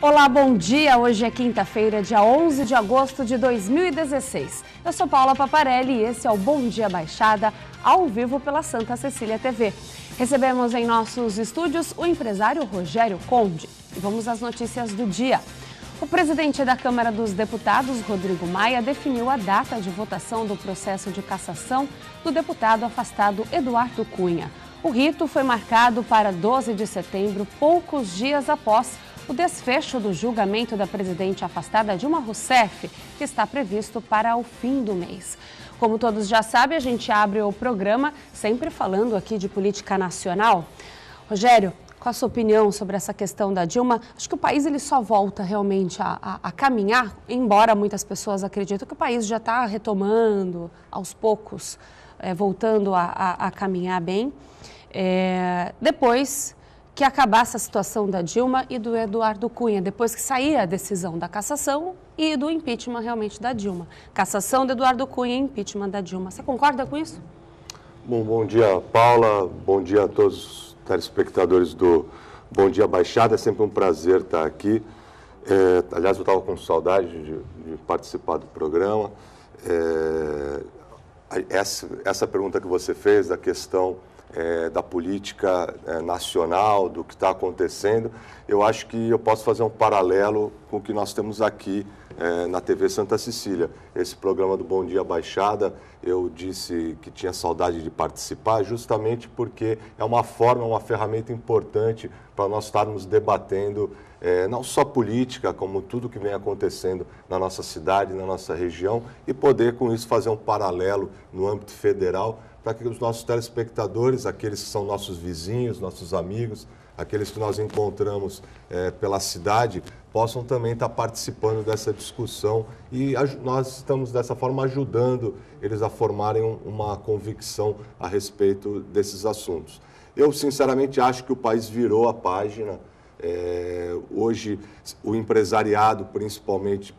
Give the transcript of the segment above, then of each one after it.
Olá, bom dia. Hoje é quinta-feira, dia 11 de agosto de 2016. Eu sou Paula Paparelli e esse é o Bom Dia Baixada, ao vivo pela Santa Cecília TV. Recebemos em nossos estúdios o empresário Rogério Conde. E vamos às notícias do dia. O presidente da Câmara dos Deputados, Rodrigo Maia, definiu a data de votação do processo de cassação do deputado afastado Eduardo Cunha. O rito foi marcado para 12 de setembro, poucos dias após o desfecho do julgamento da presidente afastada Dilma Rousseff, que está previsto para o fim do mês. Como todos já sabem, a gente abre o programa sempre falando aqui de política nacional. Rogério, qual a sua opinião sobre essa questão da Dilma? Acho que o país ele só volta realmente a, a, a caminhar, embora muitas pessoas acreditem que o país já está retomando aos poucos, é, voltando a, a caminhar bem é, depois que acabasse a situação da Dilma e do Eduardo Cunha, depois que sair a decisão da cassação e do impeachment realmente da Dilma. Cassação do Eduardo Cunha e impeachment da Dilma. Você concorda com isso? Bom, bom dia, Paula. Bom dia a todos os telespectadores do Bom Dia Baixada. É sempre um prazer estar aqui. É, aliás, eu estava com saudade de, de, participar do programa. É, essa, essa pergunta que você fez da questão é, da política é, nacional, do que está acontecendo, eu acho que eu posso fazer um paralelo com o que nós temos aqui é, na TV Santa Cecília. Esse programa do Bom Dia Baixada, eu disse que tinha saudade de participar, justamente porque é uma forma, uma ferramenta importante para nós estarmos debatendo é, não só política, como tudo que vem acontecendo na nossa cidade, na nossa região, e poder com isso fazer um paralelo no âmbito federal para que os nossos telespectadores, aqueles que são nossos vizinhos, nossos amigos, aqueles que nós encontramos é, pela cidade, possam também estar participando dessa discussão e nós estamos dessa forma ajudando eles a formarem uma convicção a respeito desses assuntos. Eu sinceramente acho que o país virou a página. É, hoje o empresariado, principalmente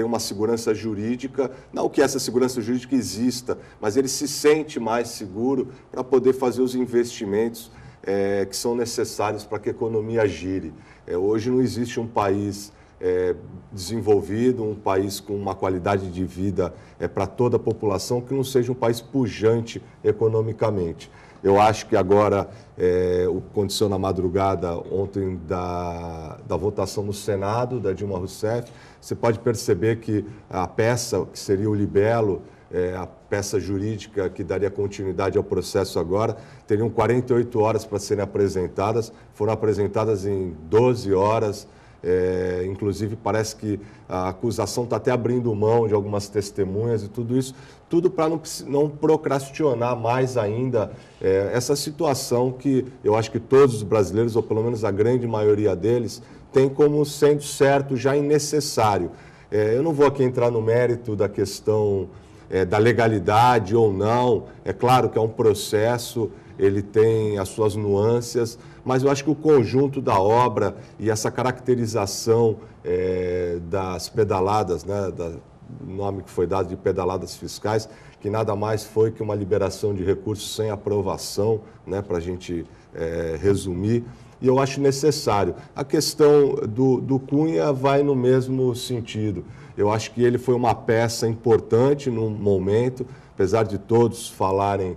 tem uma segurança jurídica, não que essa segurança jurídica exista, mas ele se sente mais seguro para poder fazer os investimentos é, que são necessários para que a economia gire. É, hoje não existe um país é, desenvolvido, um país com uma qualidade de vida é, para toda a população que não seja um país pujante economicamente. Eu acho que agora é, o que aconteceu na madrugada ontem da, da votação no Senado da Dilma Rousseff, você pode perceber que a peça que seria o libelo, é, a peça jurídica que daria continuidade ao processo agora, teriam 48 horas para serem apresentadas, foram apresentadas em 12 horas. É, inclusive, parece que a acusação está até abrindo mão de algumas testemunhas e tudo isso, tudo para não, não procrastinar mais ainda é, essa situação que eu acho que todos os brasileiros, ou pelo menos a grande maioria deles, tem como sendo certo já innecessário. É, eu não vou aqui entrar no mérito da questão é, da legalidade ou não. É claro que é um processo, ele tem as suas nuances, mas eu acho que o conjunto da obra e essa caracterização é, das pedaladas, né, da, nome que foi dado de pedaladas fiscais, que nada mais foi que uma liberação de recursos sem aprovação, né, para a gente é, resumir, e eu acho necessário. A questão do, do Cunha vai no mesmo sentido. Eu acho que ele foi uma peça importante num momento, apesar de todos falarem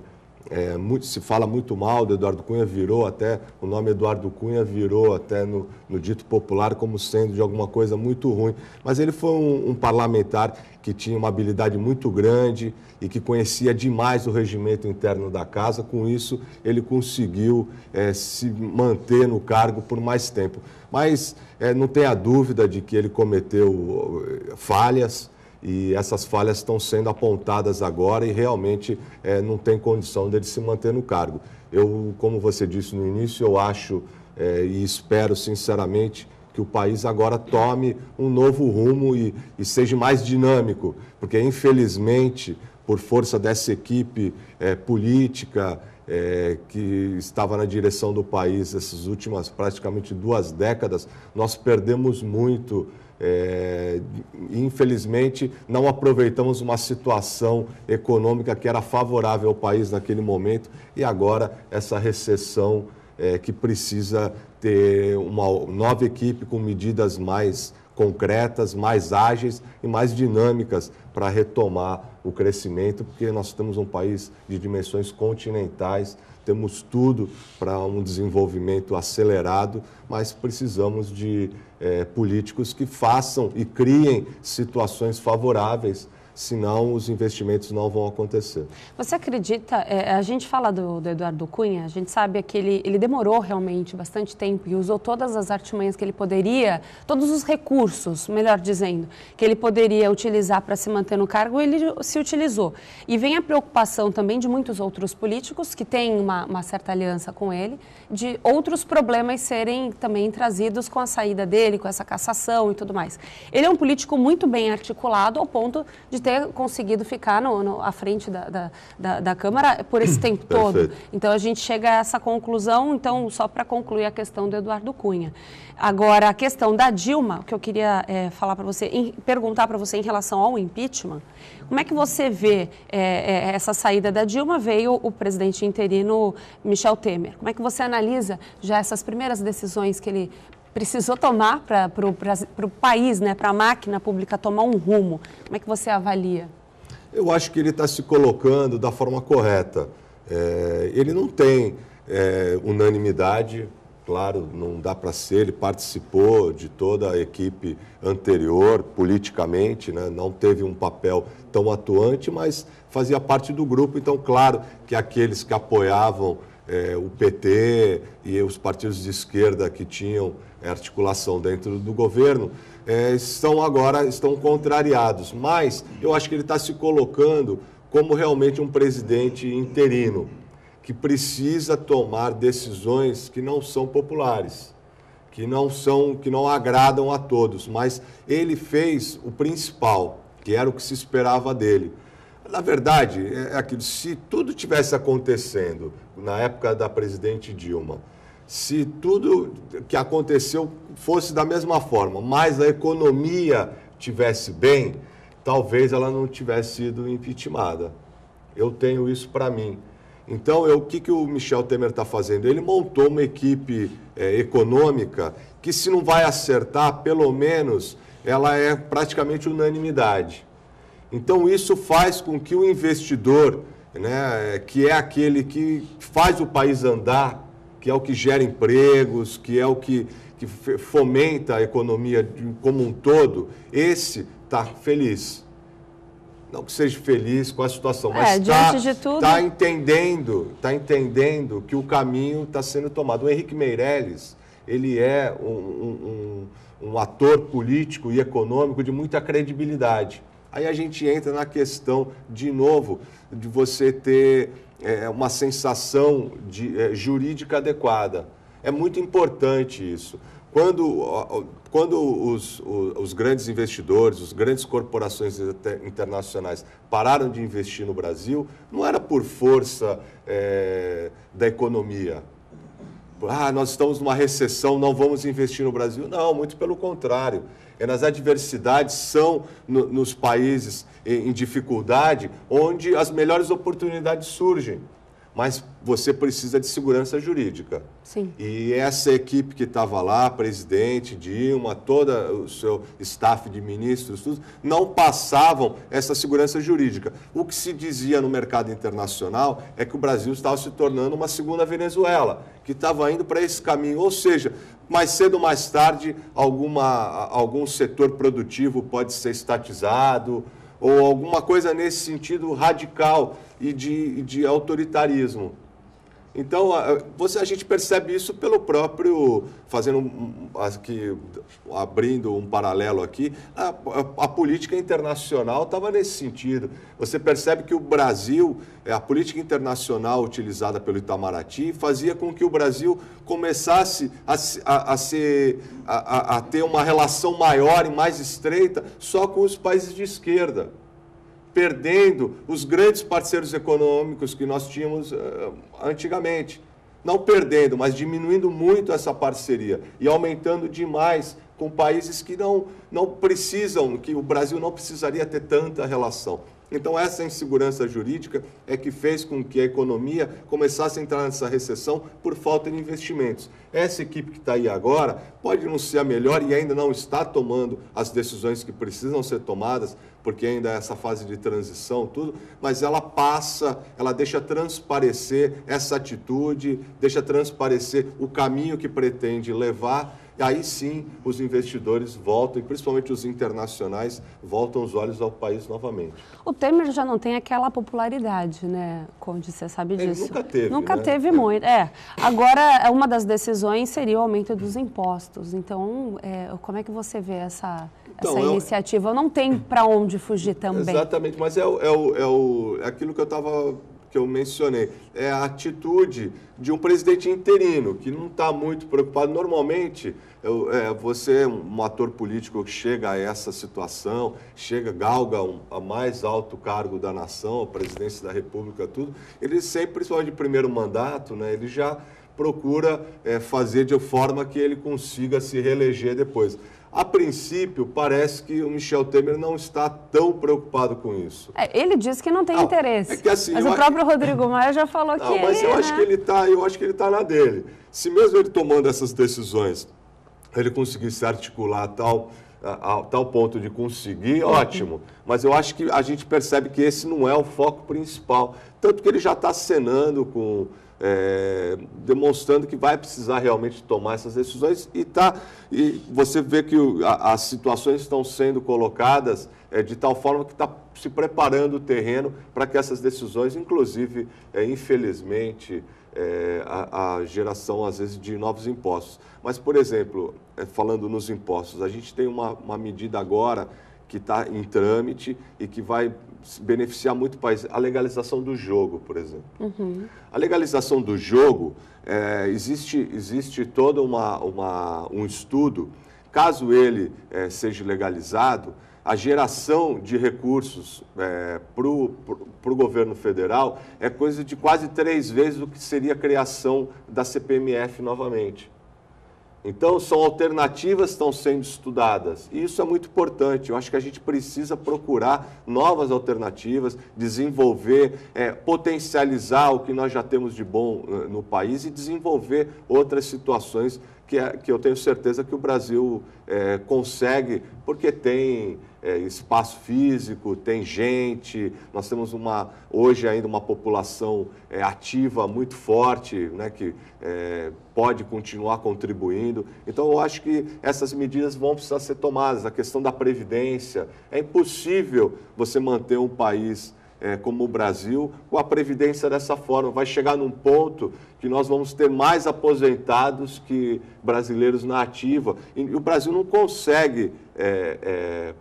é, muito, se fala muito mal do Eduardo Cunha, virou até, o nome Eduardo Cunha virou até no, no dito popular como sendo de alguma coisa muito ruim. Mas ele foi um, um, parlamentar que tinha uma habilidade muito grande e que conhecia demais o regimento interno da casa. Com isso, ele conseguiu é, se manter no cargo por mais tempo. Mas é, não tenha dúvida de que ele cometeu é, falhas e essas falhas estão sendo apontadas agora e realmente é, não tem condição dele se manter no cargo. Eu, como você disse no início, eu acho é, e espero sinceramente que o país agora tome um novo rumo e, e seja mais dinâmico, porque infelizmente, por força dessa equipe é, política, é, que estava na direção do país essas últimas praticamente duas décadas, nós perdemos muito é, infelizmente, não aproveitamos uma situação econômica que era favorável ao país naquele momento e agora essa recessão é, que precisa ter uma nova equipe com medidas mais concretas, mais ágeis e mais dinâmicas para retomar o crescimento, porque nós temos um país de dimensões continentais temos tudo para um desenvolvimento acelerado, mas precisamos de é, políticos que façam e criem situações favoráveis senão os investimentos não vão acontecer. Você acredita, é, a gente fala do, do, Eduardo Cunha, a gente sabe que ele, ele demorou realmente bastante tempo e usou todas as artimanhas que ele poderia, todos os recursos, melhor dizendo, que ele poderia utilizar para se manter no cargo, ele se utilizou. E vem a preocupação também de muitos outros políticos que têm uma, uma certa aliança com ele, de outros problemas serem também trazidos com a saída dele, com essa cassação e tudo mais. Ele é um político muito bem articulado ao ponto de ter conseguido ficar no, no à frente da da, da, da, Câmara por esse tempo todo. Então a gente chega a essa conclusão, então, só para concluir a questão do Eduardo Cunha. Agora, a questão da Dilma, que eu queria é, falar para você, em, perguntar para você em relação ao impeachment, como é que você vê é, é, essa saída da Dilma? Veio o presidente interino Michel Temer. Como é que você analisa já essas primeiras decisões que ele precisou tomar para o país, né, para a máquina pública tomar um rumo. Como é que você avalia? Eu acho que ele está se colocando da forma correta. É, ele não tem é, unanimidade, claro, não dá para ser. Ele participou de toda a equipe anterior politicamente, né, não teve um papel tão atuante, mas fazia parte do grupo. Então, claro que aqueles que apoiavam é, o PT e os partidos de esquerda que tinham é articulação dentro do governo, é, estão agora estão contrariados. Mas eu acho que ele está se colocando como realmente um presidente interino, que precisa tomar decisões que não são populares, que não são, que não agradam a todos. Mas ele fez o principal, que era o que se esperava dele. Na verdade, é, é aquilo, se tudo tivesse acontecendo na época da presidente Dilma, se tudo que aconteceu fosse da mesma forma, mas a economia tivesse bem, talvez ela não tivesse sido impeachmentada. Eu tenho isso para mim. Então, eu, o que, que o Michel Temer está fazendo? Ele montou uma equipe é, econômica que, se não vai acertar, pelo menos ela é praticamente unanimidade. Então, isso faz com que o investidor, né, que é aquele que faz o país andar, que é o que gera empregos, que é o que, que fomenta a economia como um todo, esse está feliz. Não que seja feliz com a situação, é, mas está tudo... tá entendendo, tá entendendo que o caminho está sendo tomado. O Henrique Meirelles, ele é um, um, um ator político e econômico de muita credibilidade. Aí a gente entra na questão, de novo, de você ter é, é, uma sensação de, é, jurídica adequada. É muito importante isso. Quando, quando os, os, os grandes investidores, as grandes corporações internacionais pararam de investir no Brasil, não era por força é, da economia, ah, nós estamos numa recessão, não vamos investir no Brasil. Não, muito pelo contrário é nas adversidades, são no, nos países em, em dificuldade onde as melhores oportunidades surgem mas você precisa de segurança jurídica. Sim. E essa equipe que estava lá, presidente, Dilma, toda o seu staff de ministros, tudo, não passavam essa segurança jurídica. O que se dizia no mercado internacional é que o Brasil estava se tornando uma segunda Venezuela, que estava indo para esse caminho. Ou seja, mais cedo ou mais tarde, alguma, algum setor produtivo pode ser estatizado ou alguma coisa nesse sentido radical e de, de autoritarismo. Então, a, você, a gente percebe isso pelo próprio, fazendo um, aqui, abrindo um paralelo aqui, a, a, a política internacional estava nesse sentido. Você percebe que o Brasil, é, a política internacional utilizada pelo Itamaraty, fazia com que o Brasil começasse a, a, a, ser, a ter uma relação maior e mais estreita só com os países de esquerda perdendo os grandes parceiros econômicos que nós tínhamos uh, antigamente. Não perdendo, mas diminuindo muito essa parceria e aumentando demais com países que não, não precisam, que o Brasil não precisaria ter tanta relação. Então, essa insegurança jurídica é que fez com que a economia começasse a entrar nessa recessão por falta de investimentos. Essa equipe que está aí agora pode não ser a melhor e ainda não está tomando as decisões que precisam ser tomadas, porque ainda é essa fase de transição, tudo, mas ela passa, ela deixa transparecer essa atitude, deixa transparecer o caminho que pretende levar e aí sim os investidores voltam, e principalmente os internacionais, voltam os olhos ao país novamente. O Temer já não tem aquela popularidade, né, Conde? Você sabe disso. Ele nunca teve. Nunca né? teve é. muito. É. Agora, uma das decisões seria o aumento dos impostos. Então, é, como é que você vê essa. Então, essa é iniciativa eu... não tem para onde fugir também. Exatamente, mas é, é, é, é, é aquilo que eu estava que eu mencionei, é a atitude de um presidente interino, que não está muito preocupado. Normalmente, eu, é, você, é um ator político que chega a essa situação, chega, galga um, a mais alto cargo da nação, a presidência da República, tudo, ele sempre, principalmente de primeiro mandato, né, ele já procura é, fazer de forma que ele consiga se reeleger depois. A princípio, parece que o Michel Temer não está tão preocupado com isso. É, ele disse que não tem não, interesse. É que, assim, mas o próprio Rodrigo Maia já falou não, que mas ele, eu né? acho que ele tá, eu acho que ele está na dele. Se mesmo ele tomando essas decisões, ele conseguir se articular a tal a, a tal ponto de conseguir, ótimo. Mas eu acho que a gente percebe que esse não é o foco principal, tanto que ele já está cenando com é, demonstrando que vai precisar realmente tomar essas decisões e tá e você vê que o, a, as situações estão sendo colocadas é, de tal forma que está se preparando o terreno para que essas decisões, inclusive, é, infelizmente, é, a, a, geração às vezes de novos impostos. Mas, por exemplo, é, falando nos impostos, a gente tem uma, uma medida agora que está em trâmite e que vai beneficiar muito o país. A legalização do jogo, por exemplo. Uhum. A legalização do jogo, é, existe, existe todo uma, uma, um estudo, caso ele é, seja legalizado, a geração de recursos é, para o governo federal é coisa de quase três vezes o que seria a criação da CPMF novamente. Então, são alternativas que estão sendo estudadas. E isso é muito importante. Eu acho que a gente precisa procurar novas alternativas, desenvolver, é, potencializar o que nós já temos de bom eh, no país e desenvolver outras situações que, é, que eu tenho certeza que o Brasil é, consegue, porque tem é, espaço físico, tem gente, nós temos uma, hoje ainda uma população é, ativa muito forte, né, que é, pode continuar contribuindo. Então, eu acho que essas medidas vão precisar ser tomadas. A questão da previdência, é impossível você manter um país é, como o Brasil, com a Previdência dessa forma. Vai chegar num ponto que nós vamos ter mais aposentados que brasileiros na ativa. E o Brasil não consegue. É, é,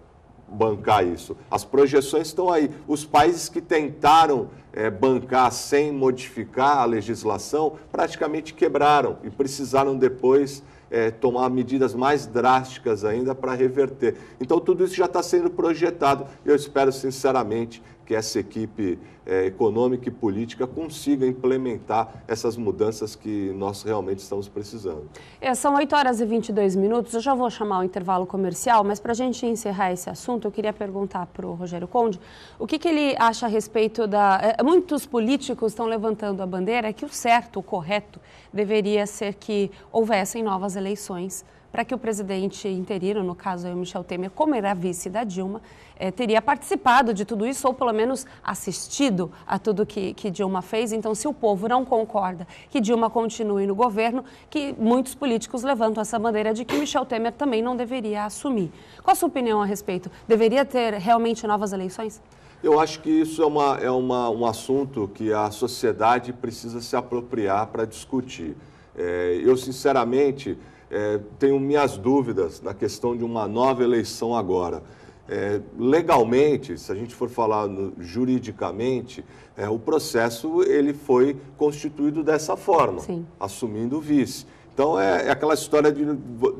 bancar isso. As projeções estão aí. Os países que tentaram é, bancar sem modificar a legislação praticamente quebraram e precisaram depois é, tomar medidas mais drásticas ainda para reverter. Então, tudo isso já está sendo projetado e eu espero, sinceramente, que essa equipe é, econômica e política consiga implementar essas mudanças que nós realmente estamos precisando. É, são 8 horas e 22 minutos, eu já vou chamar o intervalo comercial, mas para a gente encerrar esse assunto, eu queria perguntar para o Rogério Conde o que, que, ele acha a respeito da... É, muitos políticos estão levantando a bandeira que o certo, o correto, deveria ser que houvessem novas eleições para que o presidente interino, no caso o Michel Temer, como era vice da Dilma, eh, teria participado de tudo isso, ou pelo menos assistido a tudo que, que Dilma fez. Então, se o povo não concorda que Dilma continue no governo, que muitos políticos levantam essa bandeira de que Michel Temer também não deveria assumir. Qual a sua opinião a respeito? Deveria ter realmente novas eleições? Eu acho que isso é, uma, é uma, um assunto que a sociedade precisa se apropriar para discutir. É, eu, sinceramente, é, tenho minhas dúvidas na questão de uma nova eleição agora. É, legalmente, se a gente for falar no, juridicamente, é, o processo ele foi constituído dessa forma, Sim. assumindo o vice. Então é, é, aquela história de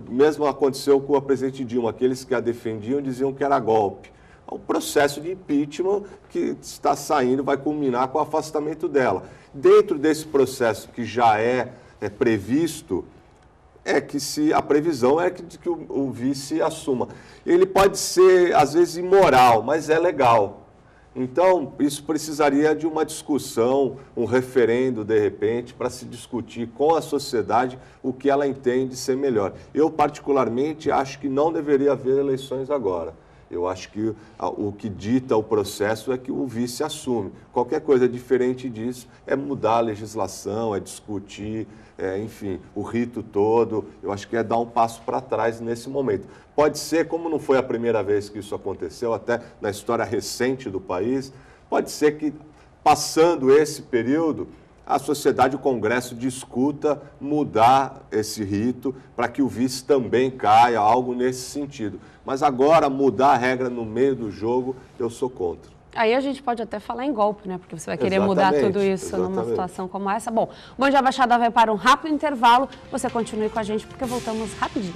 mesmo aconteceu com a presidente Dilma, aqueles que a defendiam diziam que era golpe. É um processo de impeachment que está saindo, vai culminar com o afastamento dela. Dentro desse processo que já é, é previsto, é que se a previsão é que, que o, o, vice assuma. Ele pode ser, às vezes, imoral, mas é legal. Então, isso precisaria de uma discussão, um referendo, de repente, para se discutir com a sociedade o que ela entende ser melhor. Eu, particularmente, acho que não deveria haver eleições agora. Eu acho que o que dita o processo é que o vice assume. Qualquer coisa diferente disso é mudar a legislação, é discutir, é, enfim, o rito todo. Eu acho que é dar um passo para trás nesse momento. Pode ser, como não foi a primeira vez que isso aconteceu, até na história recente do país, pode ser que passando esse período a sociedade, o Congresso discuta mudar esse rito para que o vice também caia, algo nesse sentido. Mas agora, mudar a regra no meio do jogo, eu sou contra. Aí a gente pode até falar em golpe, né? Porque você vai querer exatamente, mudar tudo isso exatamente. numa situação como essa. Bom, o Bom Dia Baixada vai para um rápido intervalo. Você continue com a gente porque voltamos rapidinho.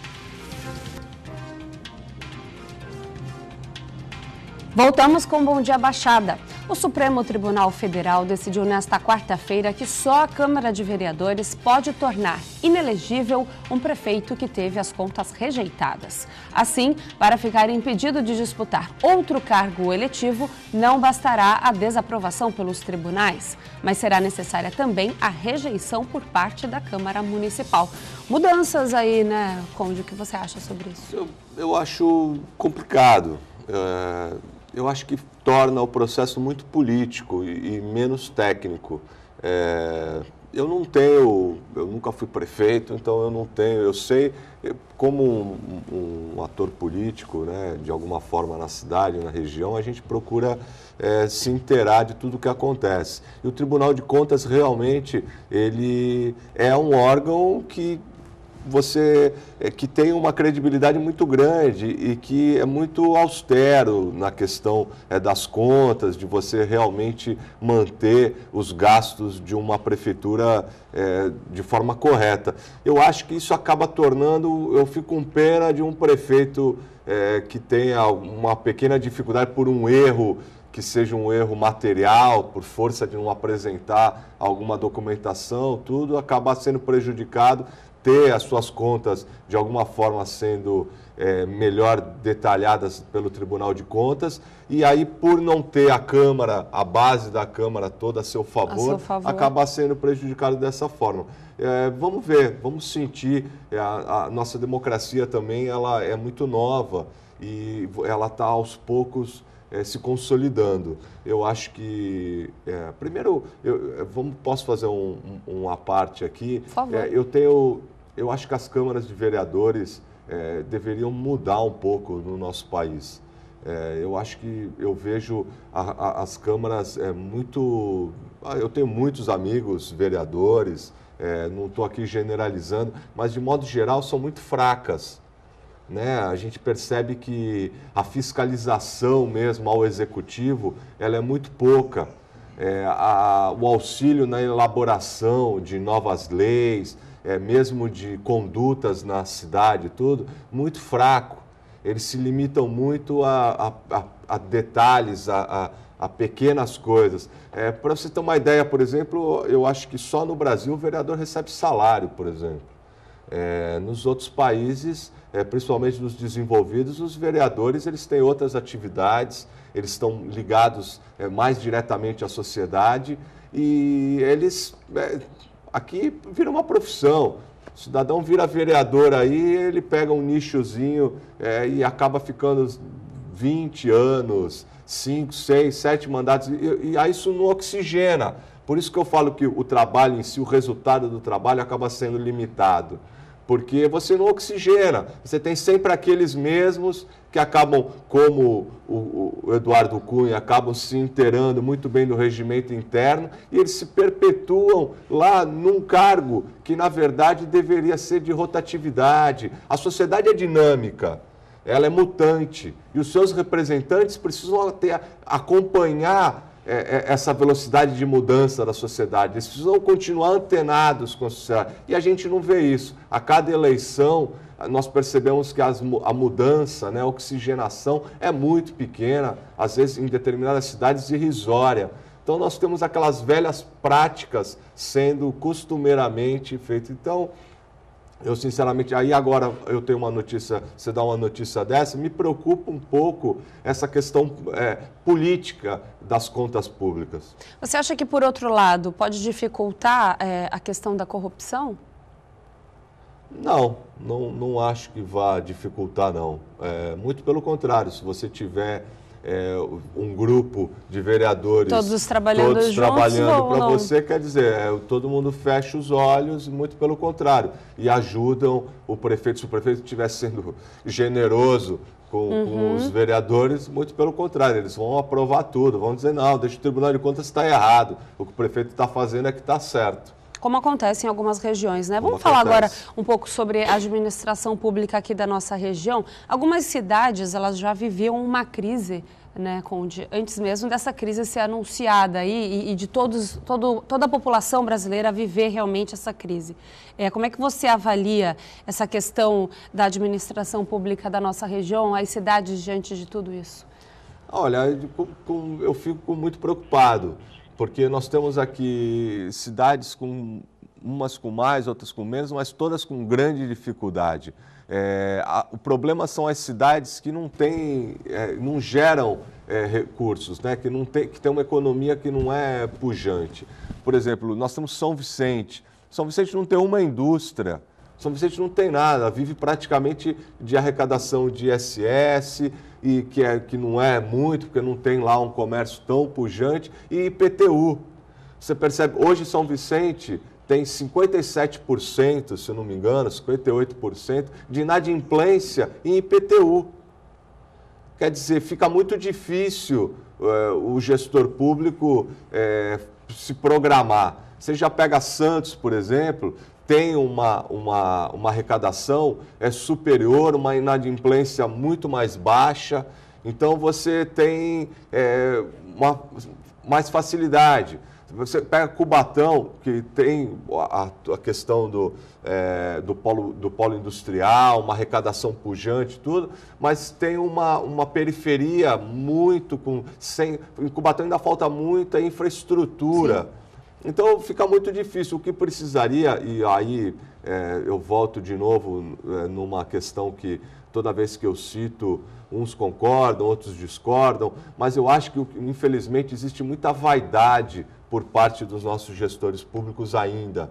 Voltamos com Bom Dia Baixada. O Supremo Tribunal Federal decidiu nesta quarta-feira que só a Câmara de Vereadores pode tornar inelegível um prefeito que teve as contas rejeitadas. Assim, para ficar impedido de disputar outro cargo eletivo, não bastará a desaprovação pelos tribunais, mas será necessária também a rejeição por parte da Câmara Municipal. Mudanças aí, né, Conde? O que você acha sobre isso? Eu, eu acho complicado. Uh, eu acho que torna o processo muito político e, e menos técnico. É, eu não tenho, eu nunca fui prefeito, então eu não tenho, eu sei, como um, um ator político, né, de alguma forma na cidade, na região, a gente procura é, se inteirar de tudo o que acontece. E o Tribunal de Contas realmente, ele é um órgão que você eh, que tem uma credibilidade muito grande e que é muito austero na questão é, das contas, de você realmente manter os gastos de uma prefeitura é, de forma correta. Eu acho que isso acaba tornando, eu fico com pena de um prefeito é, que tenha uma pequena dificuldade por um erro que seja um erro material, por força de não apresentar alguma documentação, tudo, acabar sendo prejudicado ter as suas contas de alguma forma sendo é, melhor detalhadas pelo Tribunal de Contas, e aí, por não ter a Câmara, a base da Câmara toda a seu favor, a favor. acabar sendo prejudicado dessa forma. É, vamos ver, vamos sentir. É, a, a nossa democracia também ela é muito nova e ela está aos poucos. É, se consolidando. Eu acho que, é, primeiro, eu, eu vamos, posso fazer um, um, uma parte aqui? Por favor. É, eu tenho eu acho que as câmaras de vereadores é, deveriam mudar um pouco no nosso país. É, eu acho que eu vejo a, a, as câmaras é, muito. Ah, eu tenho muitos amigos vereadores, é, não estou aqui generalizando, mas de modo geral são muito fracas. Né? A gente percebe que a fiscalização mesmo ao executivo ela é muito pouca. É, a, o auxílio na elaboração de novas leis, é, mesmo de condutas na cidade tudo, muito fraco. Eles se limitam muito a, a, a detalhes, a, a, pequenas coisas. É, Para você ter uma ideia, por exemplo, eu acho que só no Brasil o vereador recebe salário, por exemplo. É, nos outros países, é, principalmente nos desenvolvidos, os vereadores eles têm outras atividades, eles estão ligados é, mais diretamente à sociedade e eles é, Aqui vira uma profissão. O cidadão vira vereador aí, ele pega um nichozinho é, e acaba ficando 20 anos, 5, 6, 7 mandatos, e, e aí isso não oxigena. Por isso que eu falo que o trabalho em si, o resultado do trabalho acaba sendo limitado porque você não oxigena. Você tem sempre aqueles mesmos que acabam, como o, o Eduardo Cunha, acabam se inteirando muito bem do regimento interno e eles se perpetuam lá num cargo que, na verdade, deveria ser de rotatividade. A sociedade é dinâmica ela é mutante. E os seus representantes precisam ter acompanhar é, é, essa velocidade de mudança da sociedade. Eles precisam continuar antenados com a sociedade. E a gente não vê isso. A cada eleição, nós percebemos que as, a mudança, né, a oxigenação é muito pequena, às vezes em determinadas cidades irrisória. Então, nós temos aquelas velhas práticas sendo costumeiramente feitas. Então, eu sinceramente, aí agora eu tenho uma notícia, você dá uma notícia dessa, me preocupa um pouco essa questão é, política das contas públicas. Você acha que, por outro lado, pode dificultar é, a questão da corrupção? Não, não, não acho que vá dificultar, não. É, muito pelo contrário, se você tiver é, um grupo de vereadores. Todos trabalhando todos juntos, trabalhando para você, quer dizer, é, todo mundo fecha os olhos, muito pelo contrário. E ajudam o prefeito, se o prefeito estivesse sendo generoso com, uhum. com, os vereadores, muito pelo contrário, eles vão aprovar tudo, vão dizer, não, deixa o Tribunal de Contas estar tá errado, o que o prefeito está fazendo é que está certo como acontece em algumas regiões, né? Como Vamos acontece. falar agora um pouco sobre a administração pública aqui da nossa região. Algumas cidades, elas já viviam uma crise né, Conde, antes mesmo dessa crise ser anunciada aí, e, e, de todos, todo, toda a população brasileira viver realmente essa crise. É, como é que você avalia essa questão da administração pública da nossa região, as cidades diante de tudo isso? Olha, eu fico muito preocupado. Porque nós temos aqui cidades com umas com mais, outras com menos, mas todas com grande dificuldade. É, a, o problema são as cidades que não têm, é, não geram é, recursos, né? que, não tem, que tem uma economia que não é pujante. Por exemplo, nós temos São Vicente. São Vicente não tem uma indústria. São Vicente não tem nada, vive praticamente de arrecadação de ISS, e que, é, que não é muito, porque não tem lá um comércio tão pujante, e IPTU. Você percebe, hoje São Vicente tem 57%, se não me engano, 58% de inadimplência em IPTU. Quer dizer, fica muito difícil é, o gestor público é, se programar. Você já pega Santos, por exemplo, tem uma, uma, uma arrecadação é superior, uma inadimplência muito mais baixa. Então você tem é, uma, mais facilidade. Você pega Cubatão, que tem a, a questão do, é, do, polo, do polo industrial, uma arrecadação pujante, tudo, mas tem uma, uma periferia muito com. Sem, em Cubatão ainda falta muita infraestrutura. Sim então fica muito difícil. O que precisaria, e aí é, eu volto de novo é, numa questão que toda vez que eu cito, uns concordam, outros discordam, mas eu acho que, infelizmente, existe muita vaidade por parte dos nossos gestores públicos ainda.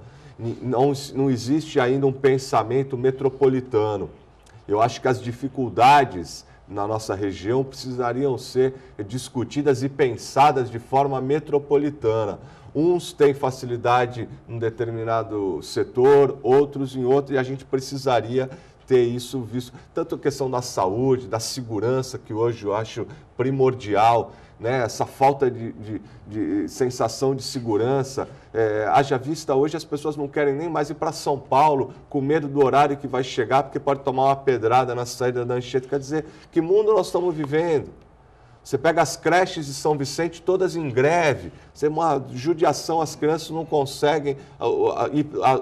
Não, não existe ainda um pensamento metropolitano. Eu acho que as dificuldades na nossa região precisariam ser discutidas e pensadas de forma metropolitana Uns têm facilidade em determinado setor, outros em outro, e a gente precisaria ter isso visto. Tanto a questão da saúde, da segurança, que hoje eu acho primordial, né? essa falta de, de, de sensação de segurança. É, haja vista hoje, as pessoas não querem nem mais ir para São Paulo com medo do horário que vai chegar, porque pode tomar uma pedrada na saída da Anchieta. Quer dizer, que mundo nós estamos vivendo? Você pega as creches de São Vicente todas em greve. Você uma judiação, as crianças não conseguem,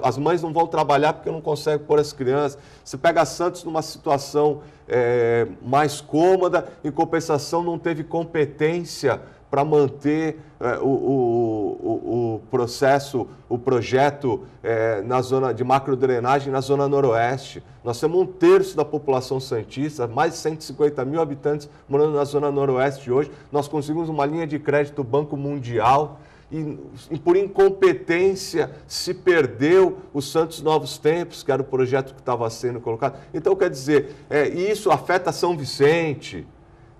as mães não vão trabalhar porque não conseguem pôr as crianças. Você pega Santos numa situação é, mais cômoda, em compensação não teve competência para manter é, o, o, o, processo, o projeto é, na zona de macrodrenagem na zona noroeste. Nós temos um terço da população santista, mais de 150 mil habitantes morando na zona noroeste hoje. Nós conseguimos uma linha de crédito do Banco Mundial. E, e, por incompetência se perdeu o Santos Novos Tempos, que era o projeto que estava sendo colocado. Então, quer dizer, é, isso afeta São Vicente,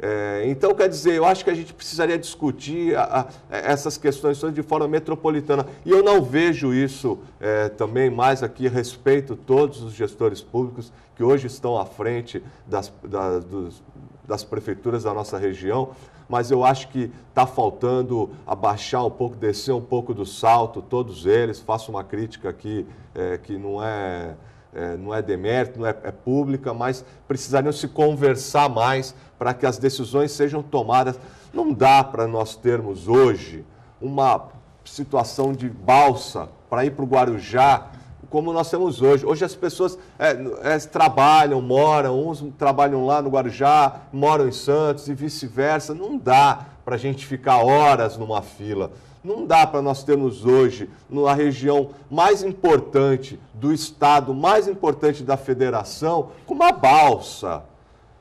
é, então, quer dizer, eu acho que a gente precisaria discutir a, a, essas questões de forma metropolitana. E eu não vejo isso é, também mais aqui, respeito todos os gestores públicos que hoje estão à frente das, da, dos, das prefeituras da nossa região, mas eu acho que está faltando abaixar um pouco, descer um pouco do salto, todos eles. Faço uma crítica aqui é, que não é é, não é demérito, não é, é, pública, mas precisariam se conversar mais para que as decisões sejam tomadas. Não dá para nós termos hoje uma situação de balsa para ir para o Guarujá como nós temos hoje. Hoje as pessoas é, é, trabalham, moram, uns trabalham lá no Guarujá, moram em Santos e vice-versa. Não dá para a gente ficar horas numa fila. Não dá para nós termos hoje, na região mais importante do Estado, mais importante da federação, com uma balsa.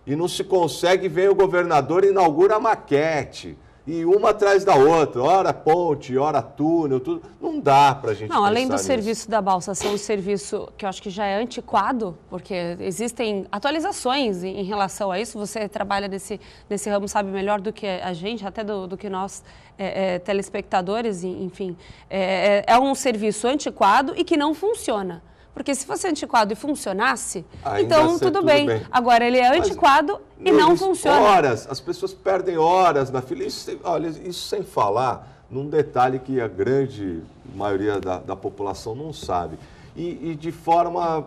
E não se consegue, vem o governador e inaugura a maquete e uma atrás da outra, hora ponte, hora túnel, tudo. Não dá para a gente. Não, além do nisso. serviço da balsa ser um serviço que eu acho que já é antiquado, porque existem atualizações em relação a isso. Você trabalha nesse, nesse ramo, sabe melhor do que a gente, até do, do que nós é, é, telespectadores, enfim. É, é, é um serviço antiquado e que não funciona. Porque se fosse antiquado e funcionasse, Ainda então tudo, tudo bem. bem. Agora ele é antiquado Mas, e não funciona. Horas, as pessoas perdem horas na fila. Isso, olha, isso sem falar num detalhe que a grande maioria da, da população não sabe. E, e, de forma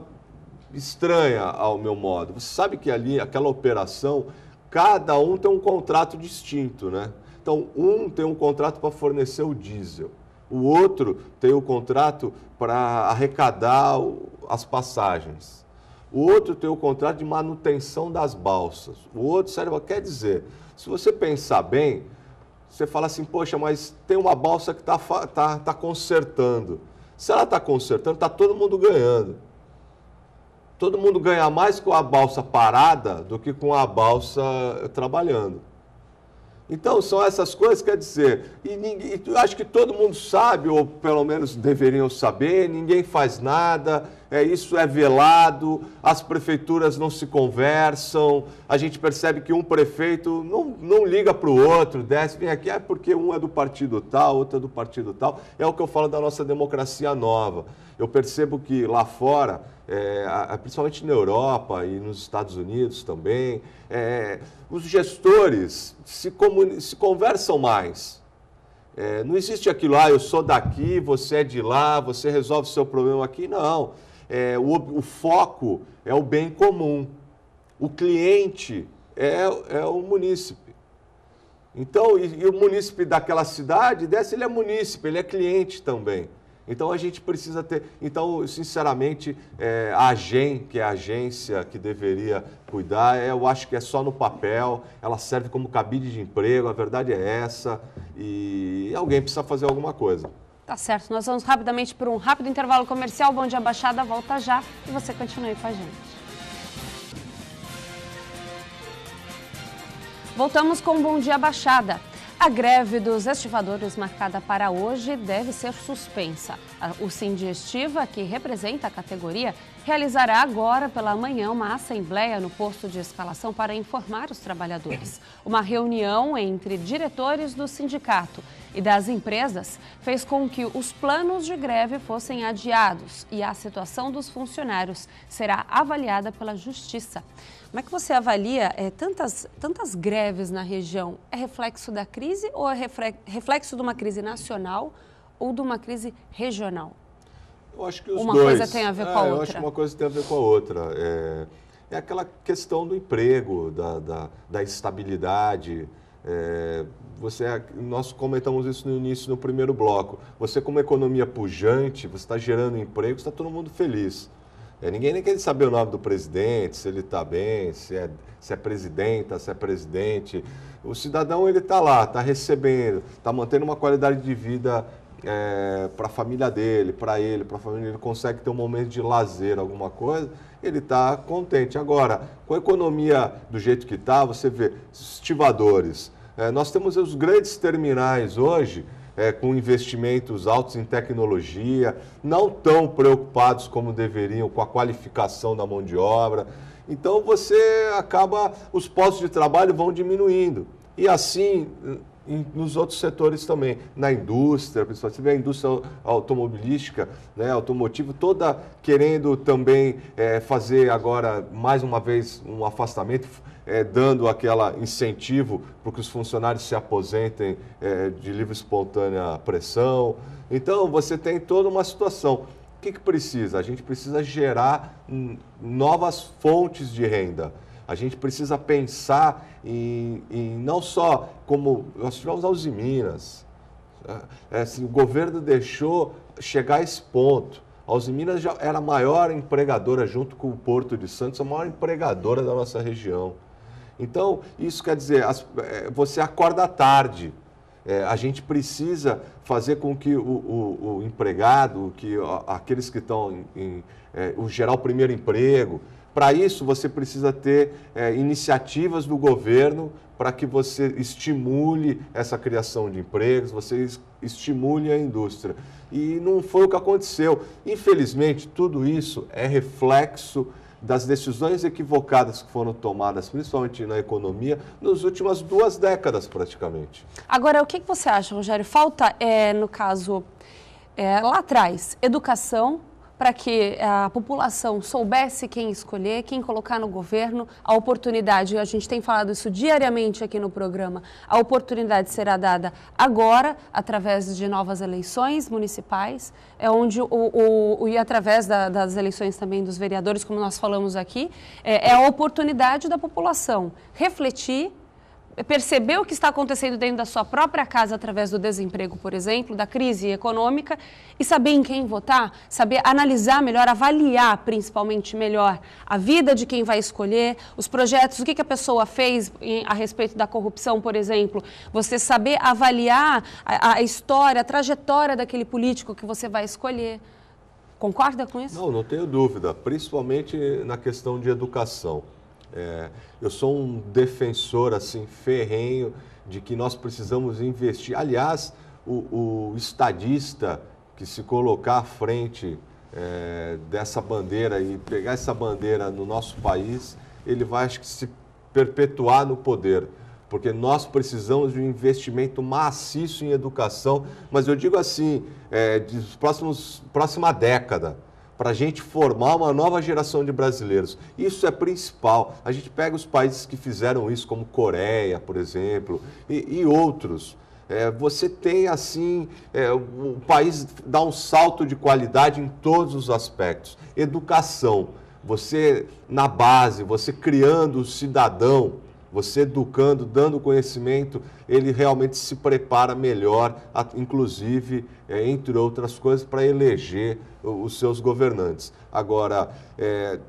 estranha ao meu modo. Você sabe que ali, aquela operação, cada um tem um contrato distinto, né? Então, um tem um contrato para fornecer o diesel o outro tem o contrato para arrecadar as passagens, o outro tem o contrato de manutenção das balsas, o outro serve. Quer dizer, se você pensar bem, você fala assim, poxa, mas tem uma balsa que está tá, tá consertando. Se ela está consertando, está todo mundo ganhando. Todo mundo ganha mais com a balsa parada do que com a balsa trabalhando. Então, são essas coisas, quer dizer, e ninguém, acho que todo mundo sabe, ou pelo menos deveriam saber, ninguém faz nada é, isso é velado, as prefeituras não se conversam, a gente percebe que um prefeito não, não liga para o outro, desce, vem aqui, é porque um é do partido tal, outro é do partido tal. É o que eu falo da nossa democracia nova. Eu percebo que lá fora, é, principalmente na Europa e nos Estados Unidos também, é, os gestores se, se conversam mais. É, não existe aquilo, ah, eu sou daqui, você é de lá, você resolve o seu problema aqui. Não é, o, o, foco é o bem comum. O cliente é, é o munícipe. Então, e, e o munícipe daquela cidade, dessa, ele é munícipe, ele é cliente também. Então a gente precisa ter. Então, sinceramente, é, a AGEM, que é a agência que deveria cuidar, é, eu acho que é só no papel, ela serve como cabide de emprego, a verdade é essa, e alguém precisa fazer alguma coisa. Tá certo, nós vamos rapidamente por um rápido intervalo comercial. Bom dia, Baixada, volta já e você continue com a gente. Voltamos com Bom Dia Baixada. A greve dos estivadores marcada para hoje deve ser suspensa. O sindestiva que representa a categoria, realizará agora pela manhã uma assembleia no posto de escalação para informar os trabalhadores. Uma reunião entre diretores do sindicato e das empresas fez com que os planos de greve fossem adiados e a situação dos funcionários será avaliada pela Justiça. Como é que você avalia é, tantas, tantas greves na região? É reflexo da crise ou é reflexo de uma crise nacional ou de uma crise regional? Eu acho que os uma dois. coisa tem a ver com a outra. É, eu acho que uma coisa tem a ver com a outra. É, é aquela questão do emprego, da, da, da estabilidade. É, você, é, nós comentamos isso no início, no primeiro bloco. Você, como economia pujante, você está gerando emprego, está todo mundo feliz. É, ninguém nem quer saber o nome do presidente, se ele está bem, se é, se é presidenta, se é presidente. O cidadão ele está lá, está recebendo, está mantendo uma qualidade de vida é, para a família dele, para ele, para a família, ele consegue ter um momento de lazer, alguma coisa, ele está contente. Agora, com a economia do jeito que está, você vê estivadores. É, nós temos os grandes terminais hoje é, com investimentos altos em tecnologia, não tão preocupados como deveriam com a qualificação da mão de obra. Então você acaba, os postos de trabalho vão diminuindo. E assim, em, nos outros setores também, na indústria, principalmente. Você vê a indústria automobilística, né, automotivo, toda querendo também é, fazer agora, mais uma vez, um afastamento, é, dando aquele incentivo para que os funcionários se aposentem é, de livre espontânea pressão. Então, você tem toda uma situação. O que, que precisa? A gente precisa gerar novas fontes de renda a gente precisa pensar em, em não só como nós tivemos a Minas, é, é, assim, o governo deixou chegar a esse ponto. A Usiminas já era a maior empregadora, junto com o Porto de Santos, a maior empregadora da nossa região. Então, isso quer dizer, as, é, você acorda tarde. É, a gente precisa fazer com que o, o, o empregado, que aqueles que estão em, em é, o geral primeiro emprego, para isso, você precisa ter é, iniciativas do governo para que você estimule essa criação de empregos, você estimule a indústria. E não foi o que aconteceu. Infelizmente, tudo isso é reflexo das decisões equivocadas que foram tomadas, principalmente na economia, nas últimas duas décadas praticamente. Agora, o que você acha, Rogério? Falta, é, no caso, é, lá atrás, educação para que eh, a população soubesse quem escolher, quem colocar no governo, a oportunidade, a gente tem falado isso diariamente aqui no programa, a oportunidade será dada agora, através de novas eleições municipais, é onde o, o, o e através da, das eleições também dos vereadores, como nós falamos aqui, é, é a oportunidade da população refletir, perceber o que está acontecendo dentro da sua própria casa através do desemprego, por exemplo, da crise econômica, e saber em quem votar, saber analisar melhor, avaliar principalmente melhor a vida de quem vai escolher, os projetos, o que, que a pessoa fez em, a respeito da corrupção, por exemplo. Você saber avaliar a, a história, a trajetória daquele político que você vai escolher. Concorda com isso? Não, não tenho dúvida, principalmente na questão de educação. É, eu sou um defensor assim ferrenho de que nós precisamos investir. Aliás, o, o estadista que se colocar à frente é, dessa bandeira e pegar essa bandeira no nosso país, ele vai acho que se perpetuar no poder. Porque nós precisamos de um investimento maciço em educação, mas eu digo assim, é, próximos, próxima década para a gente formar uma nova geração de brasileiros. Isso é principal. A gente pega os países que fizeram isso, como Coreia, por exemplo, e, e outros. É, você tem, assim, é, o país dá um salto de qualidade em todos os aspectos. Educação, você na base, você criando o cidadão você educando, dando conhecimento, ele realmente se prepara melhor, inclusive, é, entre outras coisas, para eleger os seus governantes. Agora, é,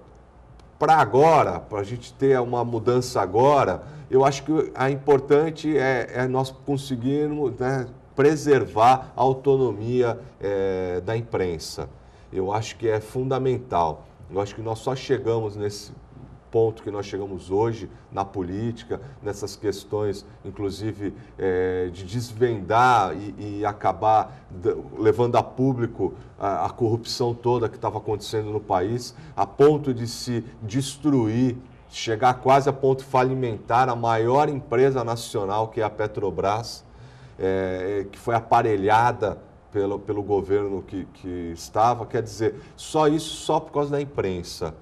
para agora, para a gente ter uma mudança agora, eu acho que a importante é, é nós conseguirmos né, preservar a autonomia é, da imprensa. Eu acho que é fundamental. Eu acho que nós só chegamos nesse ponto que nós chegamos hoje na política, nessas questões, inclusive, é, de desvendar e, e acabar levando a público a, a corrupção toda que estava acontecendo no país, a ponto de se destruir, chegar quase a ponto falimentar a maior empresa nacional, que é a Petrobras, é, que foi aparelhada pelo, pelo governo que, que estava. Quer dizer, só isso só por causa da imprensa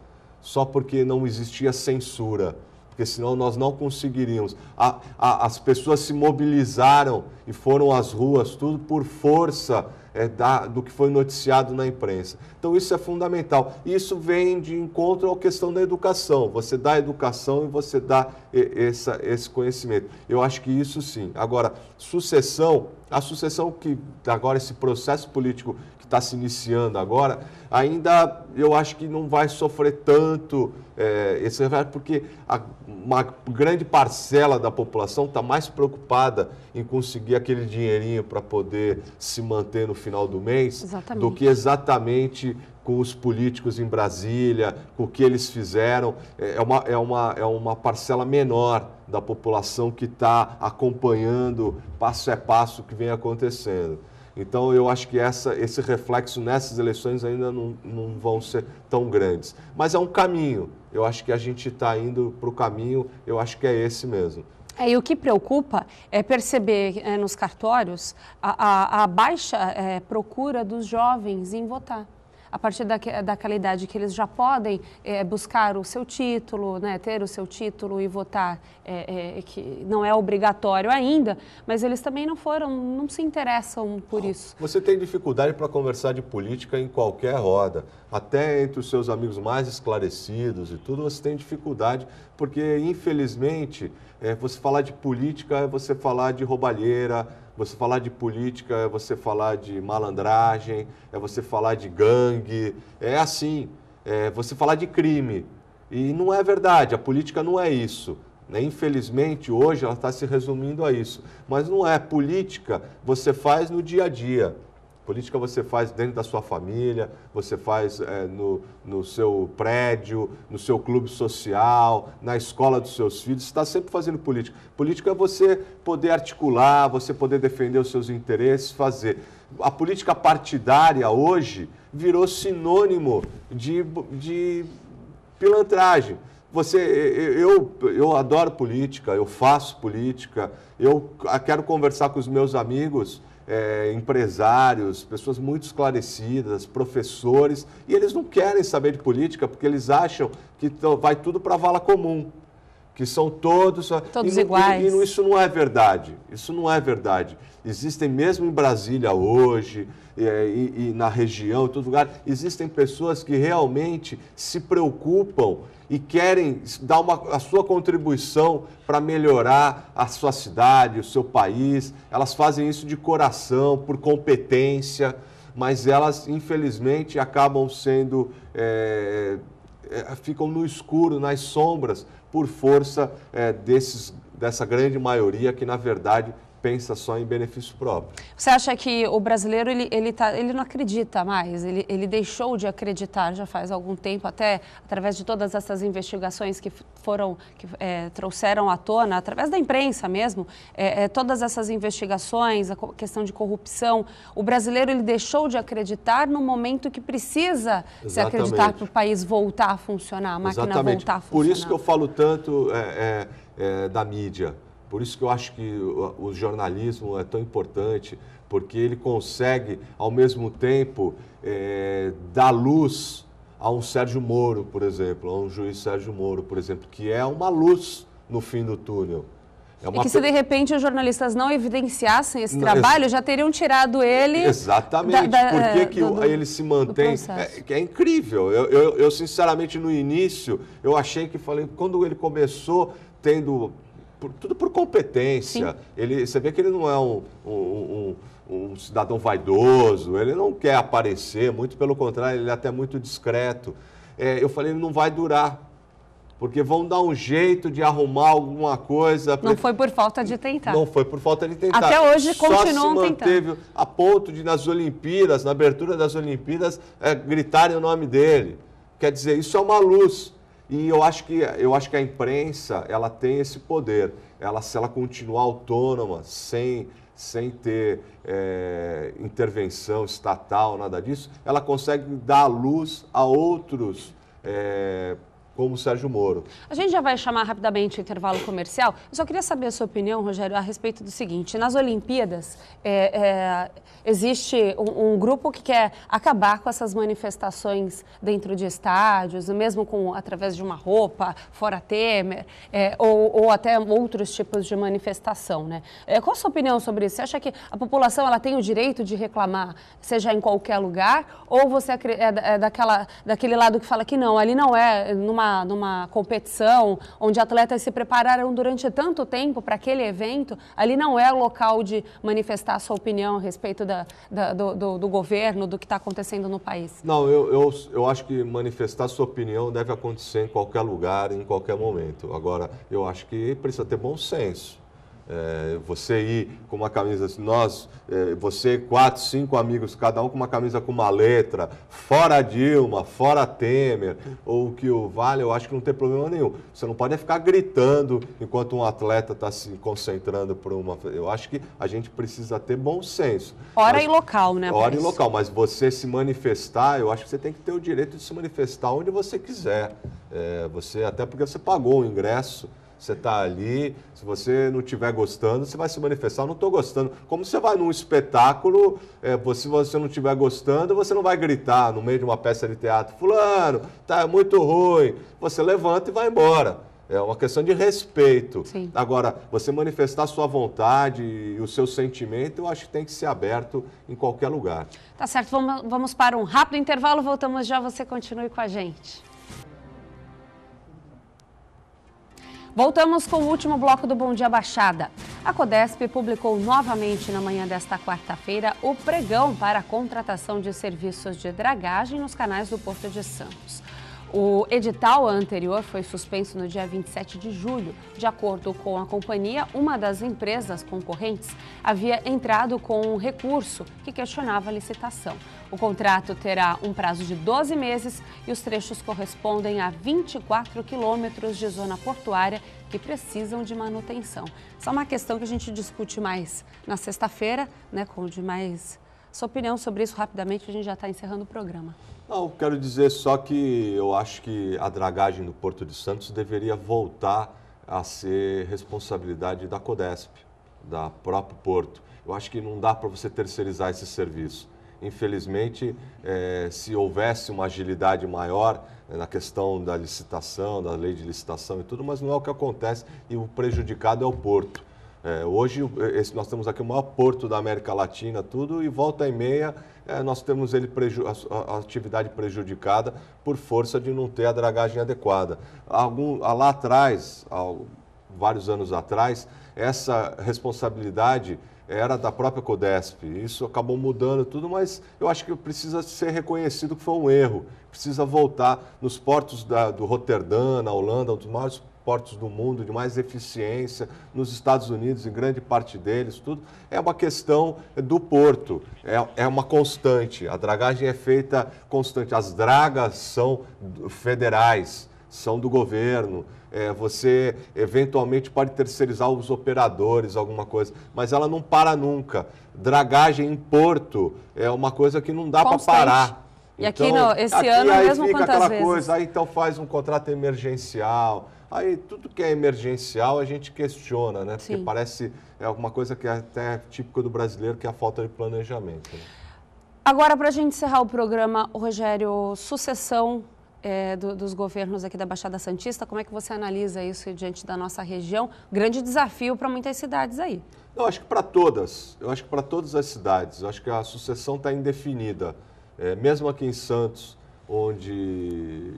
só porque não existia censura, porque senão nós não conseguiríamos. A, a, as pessoas se mobilizaram e foram às ruas, tudo por força é, da, do que foi noticiado na imprensa. Então isso é fundamental. Isso vem de encontro à questão da educação. Você dá educação e você dá essa, esse conhecimento. Eu acho que isso sim. Agora, sucessão a sucessão que agora, esse processo político que está se iniciando agora, ainda eu acho que não vai sofrer tanto é, esse reverso, porque a, uma grande parcela da população está mais preocupada em conseguir aquele dinheirinho para poder se manter no final do mês exatamente. do que exatamente com os políticos em Brasília, com o que eles fizeram. É, é uma, é uma, é uma parcela menor da população que está acompanhando passo a passo o que vem acontecendo. Então, eu acho que essa, esse reflexo nessas eleições ainda não, não vão ser tão grandes. Mas é um caminho. Eu acho que a gente está indo para o caminho, eu acho que é esse mesmo. É, e o que preocupa é perceber é, nos cartórios a, a, a baixa é, procura dos jovens em votar a partir da, daquela idade que eles já podem é, buscar o seu título, né, ter o seu título e votar, é, é, que não é obrigatório ainda, mas eles também não foram, não se interessam por isso. Você tem dificuldade para conversar de política em qualquer roda até entre os seus amigos mais esclarecidos e tudo, você tem dificuldade, porque infelizmente é, você falar de política é você falar de roubalheira, você falar de política é você falar de malandragem, é você falar de gangue, é assim, é você falar de crime. E não é verdade, a política não é isso. Né? Infelizmente, hoje ela está se resumindo a isso. Mas não é. Política você faz no dia a dia. Política você faz dentro da sua família, você faz é, no, no seu prédio, no seu clube social, na escola dos seus filhos, você está sempre fazendo política. Política é você poder articular, você poder defender os seus interesses, fazer. A política partidária hoje virou sinônimo de, de pilantragem você, eh, eh, eu, eu adoro política, eu faço política, eu ah, quero conversar com os meus amigos é, empresários, pessoas muito esclarecidas, professores, e eles não querem saber de política porque eles acham que vai tudo para a vala comum, que são todos. Todos e, iguais. E, e, isso não é verdade. Isso não é verdade. Existem, mesmo em Brasília hoje, eh, e, e na região, em todo lugar, existem pessoas que realmente se preocupam e querem dar uma, a sua contribuição para melhorar a sua cidade, o seu país. Elas fazem isso de coração, por competência, mas elas, infelizmente, acabam sendo. É, ficam no escuro, nas sombras, por força é, desses, dessa grande maioria que, na verdade, pensa só em benefício próprio. Você acha que o brasileiro ele, ele, tá, ele não acredita mais, ele, ele deixou de acreditar já faz algum tempo, até através de todas essas investigações que foram, que é, trouxeram à tona, através da imprensa mesmo, é, é, todas essas investigações, a questão de corrupção, o brasileiro ele deixou de acreditar no momento que precisa Exatamente. se acreditar para o país voltar a funcionar, a máquina Exatamente. voltar a funcionar. Por isso que eu falo tanto é, é, é, da mídia por isso que eu acho que o jornalismo é tão importante, porque ele consegue, ao mesmo tempo, é, dar luz a um Sérgio Moro, por exemplo, a um juiz Sérgio Moro, por exemplo, que é uma luz no fim do túnel. É e é que se de repente os jornalistas não evidenciassem esse trabalho, já teriam tirado ele. Exatamente. Da, da, Por que, que do, ele se mantém? É, é incrível. Eu, eu, eu, sinceramente, no início, eu achei que falei, quando ele começou tendo por, tudo por competência. Ele, você vê que ele não é um, um, um, um, cidadão vaidoso, ele não quer aparecer, muito pelo contrário, ele é até muito discreto. É, eu falei, ele não vai durar, porque vão dar um jeito de arrumar alguma coisa. Não foi por falta de tentar. Não foi por falta de tentar. Até hoje Só continuam se manteve tentando. A ponto de nas Olimpíadas, na abertura das Olimpíadas, é, gritarem o nome dele. Quer dizer, isso é uma luz. E eu acho que, eu acho que a imprensa ela tem esse poder. Ela, se ela continuar autônoma, sem, sem ter é, intervenção estatal, nada disso, ela consegue dar luz a outros é, como o Sérgio Moro. A gente já vai chamar rapidamente o intervalo comercial. Eu só queria saber a sua opinião, Rogério, a respeito do seguinte: nas Olimpíadas é, é, existe um, um, grupo que quer acabar com essas manifestações dentro de estádios, mesmo com através de uma roupa, fora Temer, é, ou, ou, até outros tipos de manifestação, né? É, qual a sua opinião sobre isso? Você acha que a população ela tem o direito de reclamar, seja em qualquer lugar, ou você é, é, daquela, daquele lado que fala que não, ali não é numa numa, numa competição onde atletas se prepararam durante tanto tempo para aquele evento, ali não é o local de manifestar a sua opinião a respeito da, da do, do, do, governo, do que está acontecendo no país. Não, eu, eu, eu acho que manifestar sua opinião deve acontecer em qualquer lugar, em qualquer momento. Agora, eu acho que precisa ter bom senso. É, você ir com uma camisa, nós, é, você, quatro, cinco amigos, cada um com uma camisa com uma letra, fora Dilma, fora Temer, ou que o vale, eu acho que não tem problema nenhum. Você não pode ficar gritando enquanto um atleta está se concentrando por uma. Eu acho que a gente precisa ter bom senso. Hora mas, e local, né? Hora e local, mas você se manifestar, eu acho que você tem que ter o direito de se manifestar onde você quiser. É, você Até porque você pagou o ingresso. Você está ali, se você não estiver gostando, você vai se manifestar. não estou gostando. Como você vai num espetáculo, é, se você não estiver gostando, você não vai gritar no meio de uma peça de teatro: Fulano, tá muito ruim. Você levanta e vai embora. É uma questão de respeito. Sim. Agora, você manifestar sua vontade e o seu sentimento, eu acho que tem que ser aberto em qualquer lugar. Tá certo, vamos, vamos para um rápido intervalo, voltamos já, você continue com a gente. Voltamos com o último bloco do Bom Dia Baixada. A Codesp publicou novamente na manhã desta quarta-feira o pregão para a contratação de serviços de dragagem nos canais do Porto de Santos. O edital anterior foi suspenso no dia 27 de julho. De acordo com a companhia, uma das empresas concorrentes havia entrado com um recurso que questionava a licitação. O contrato terá um prazo de 12 meses e os trechos correspondem a 24 quilômetros de zona portuária que precisam de manutenção. Só é uma questão que a gente discute mais na sexta-feira, né, com demais. Sua opinião sobre isso rapidamente, a gente já está encerrando o programa. Não, quero dizer só que eu acho que a dragagem do Porto de Santos deveria voltar a ser responsabilidade da Codesp, da próprio Porto. Eu acho que não dá para você terceirizar esse serviço. Infelizmente, eh, se houvesse uma agilidade maior eh, na questão da licitação, da lei de licitação e tudo, mas não é o que acontece e o prejudicado é o Porto. É, hoje é, esse, nós temos aqui o maior porto da América Latina, tudo, e volta e meia é, nós temos ele preju a, a, atividade prejudicada por força de não ter a dragagem adequada. Algum, lá atrás, ao, vários anos atrás, essa responsabilidade era da própria Codesp. Isso acabou mudando tudo, mas eu acho que precisa ser reconhecido que foi um erro. Precisa voltar nos portos da, do Roterdã, na Holanda, um dos maiores portos do mundo, de mais eficiência, nos Estados Unidos, em grande parte deles, tudo, é uma questão do porto, é, é uma constante. A dragagem é feita constante. As dragas são federais, são do governo. É, você eventualmente pode terceirizar os operadores, alguma coisa, mas ela não para nunca. Dragagem em porto é uma coisa que não dá para parar. E então, aqui esse aqui, ano aí mesmo fica quantas aquela vezes? coisa, aí então faz um contrato emergencial, Aí tudo que é emergencial a gente questiona, né? Porque Sim. parece é alguma coisa que é até típica do brasileiro, que é a falta de planejamento. Né? Agora, para a gente encerrar o programa, Rogério, sucessão é, do, dos governos aqui da Baixada Santista, como é que você analisa isso diante da nossa região? Grande desafio para muitas cidades aí. Não, acho que para todas. Eu acho que para todas as cidades. Eu acho que a sucessão está indefinida. É, mesmo aqui em Santos, onde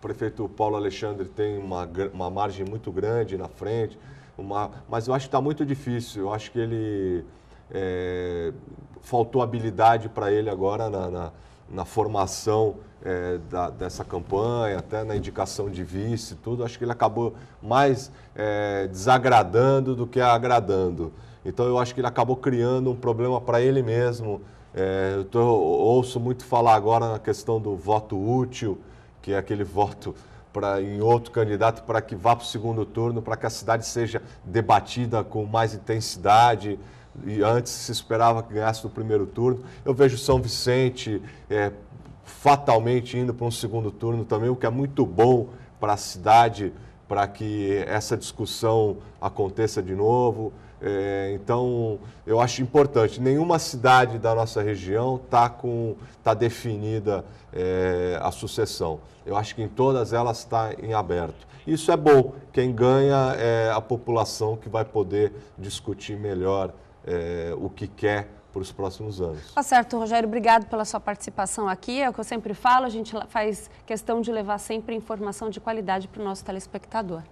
o prefeito Paulo Alexandre tem uma, uma margem muito grande na frente, uma, mas eu acho que está muito difícil. Eu acho que ele. É, faltou habilidade para ele agora na, na, na formação é, da, dessa campanha, até na indicação de vice, tudo. Acho que ele acabou mais é, desagradando do que agradando. Então eu acho que ele acabou criando um problema para ele mesmo. É, eu tô, ouço muito falar agora na questão do voto útil que é aquele voto para em outro candidato para que vá para o segundo turno, para que a cidade seja debatida com mais intensidade. E antes se esperava que ganhasse no primeiro turno. Eu vejo São Vicente é, fatalmente indo para um segundo turno também, o que é muito bom para a cidade, para que essa discussão aconteça de novo. É, então, eu acho importante. Nenhuma cidade da nossa região está tá definida é, a sucessão. Eu acho que em todas elas está em aberto. Isso é bom. Quem ganha é a população que vai poder discutir melhor é, o que quer para os próximos anos. Tá certo, Rogério, obrigado pela sua participação aqui. É o que eu sempre falo, a gente faz questão de levar sempre informação de qualidade para o nosso telespectador.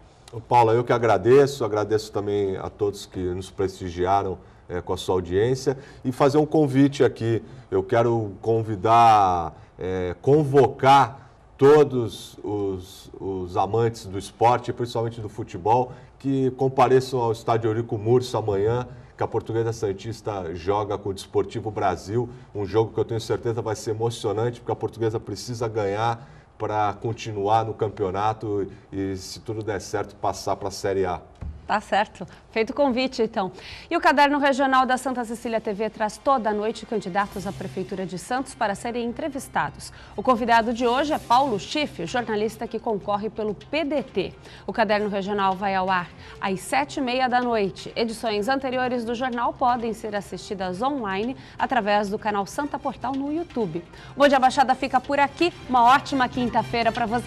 Paula, eu que agradeço, agradeço também a todos que nos prestigiaram é, com a sua audiência e fazer um convite aqui. Eu quero convidar, é, convocar todos os, os, amantes do esporte, principalmente do futebol, que compareçam ao Estádio Eurico Murso amanhã, que a Portuguesa Santista joga com o Desportivo Brasil, um jogo que eu tenho certeza vai ser emocionante, porque a Portuguesa precisa ganhar para continuar no campeonato e, se tudo der certo, passar para a Série A? Tá certo. Feito o convite, então. E o Caderno Regional da Santa Cecília TV traz toda noite candidatos à Prefeitura de Santos para serem entrevistados. O convidado de hoje é Paulo Schiff, jornalista que concorre pelo PDT. O Caderno Regional vai ao ar às sete e meia da noite. Edições anteriores do jornal podem ser assistidas online através do canal Santa Portal no YouTube. Bom Dia Baixada fica por aqui. Uma ótima quinta-feira para vo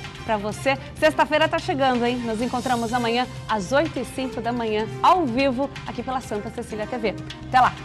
você. Sexta-feira está chegando, hein? Nos encontramos amanhã às oito e cinco 8 da manhã, ao vivo, aqui pela Santa Cecília TV. Até lá!